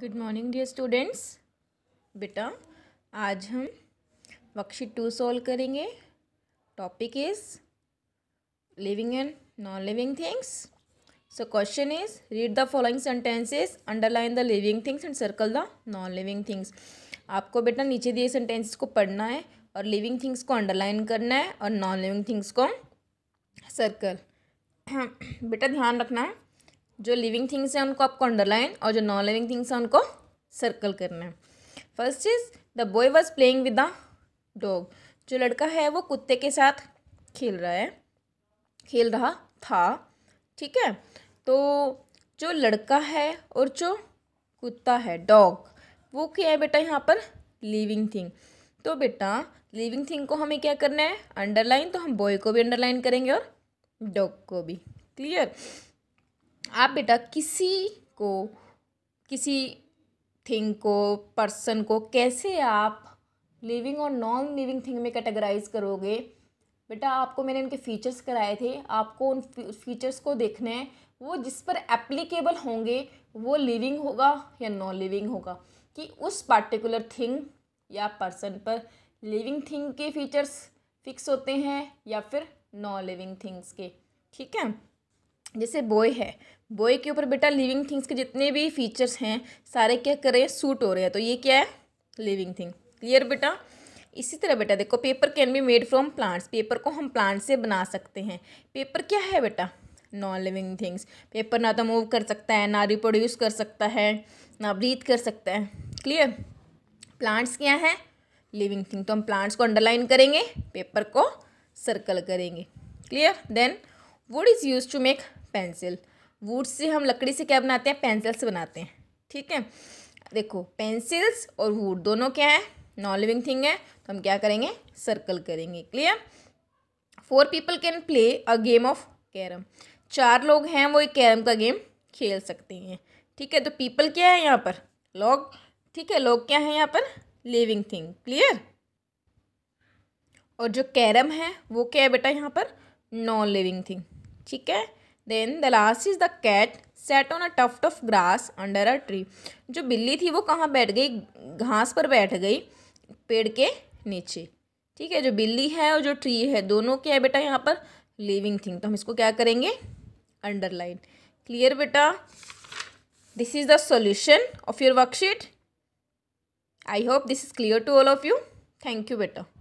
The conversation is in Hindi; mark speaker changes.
Speaker 1: गुड मॉर्निंग डियर स्टूडेंट्स बेटा आज हम वर्कशीट टू सॉल्व करेंगे topic is living and non living things so question is read the following sentences underline the living things and circle the non living things आपको बेटा नीचे दिए सेंटेंसेस को पढ़ना है और लिविंग थिंग्स को अंडरलाइन करना है और नॉन लिविंग थिंग्स को सर्कल बेटा ध्यान रखना है जो लिविंग थिंग्स हैं उनको आपको अंडरलाइन और जो नॉन लिविंग थिंग्स हैं उनको सर्कल करना है first is the boy was playing with the dog जो लड़का है वो कुत्ते के साथ खेल रहा है खेल रहा था ठीक है तो जो लड़का है और जो कुत्ता है डॉग वो क्या है बेटा यहाँ पर लिविंग थिंग तो बेटा लिविंग थिंग को हमें क्या करना है अंडरलाइन तो हम बॉय को भी अंडरलाइन करेंगे और डॉग को भी क्लियर आप बेटा किसी को किसी थिंग को पर्सन को कैसे आप लिविंग और नॉन लिविंग थिंग में कैटेगराइज करोगे बेटा आपको मैंने उनके फीचर्स कराए थे आपको उन फीचर्स को देखना है वो जिस पर एप्लीकेबल होंगे वो लिविंग होगा या नॉन लिविंग होगा कि उस पार्टिकुलर थिंग या पर्सन पर लिविंग थिंग के फीचर्स फिक्स होते हैं या फिर नॉन लिविंग थिंग्स के ठीक है जैसे बॉय है बॉय के ऊपर बेटा लिविंग थिंग्स के जितने भी फीचर्स हैं सारे क्या कर रहे हैं सूट हो रहे हैं तो ये क्या है लिविंग थिंग क्लियर बेटा इसी तरह बेटा देखो paper can be made from plants paper को हम प्लांट से बना सकते हैं पेपर क्या है बेटा नॉन लिविंग थिंग्स पेपर ना तो मूव कर सकता है ना रिप्रोड्यूस कर सकता है ना ब्रीथ कर सकता है क्लियर प्लांट्स क्या है लिविंग थिंग तो हम प्लांट्स को अंडरलाइन करेंगे पेपर को सर्कल करेंगे clear then wood is use to make pencil wood से हम लकड़ी से क्या बनाते हैं पेंसिल्स बनाते हैं ठीक है देखो पेंसिल्स और वुड दोनों क्या है नॉन लिविंग थिंग है तो हम क्या करेंगे सर्कल करेंगे clear four people can play a game of carrom चार लोग हैं वो एक कैरम का गेम खेल सकते हैं ठीक है तो पीपल क्या है यहाँ पर लोग ठीक है लोग क्या है यहाँ पर लिविंग थिंग क्लियर और जो कैरम है वो क्या है बेटा यहाँ पर नॉन लिविंग थिंग ठीक है then the last is the cat set on a tuft of grass under a tree जो बिल्ली थी वो कहाँ बैठ गई घास पर बैठ गई पेड़ के नीचे ठीक है जो बिल्ली है और जो ट्री है दोनों क्या है बेटा यहाँ पर लिविंग थिंग तो हम इसको क्या करेंगे अंडरलाइन क्लियर बेटा this is the solution of your worksheet I hope this is clear to all of you thank you बेटा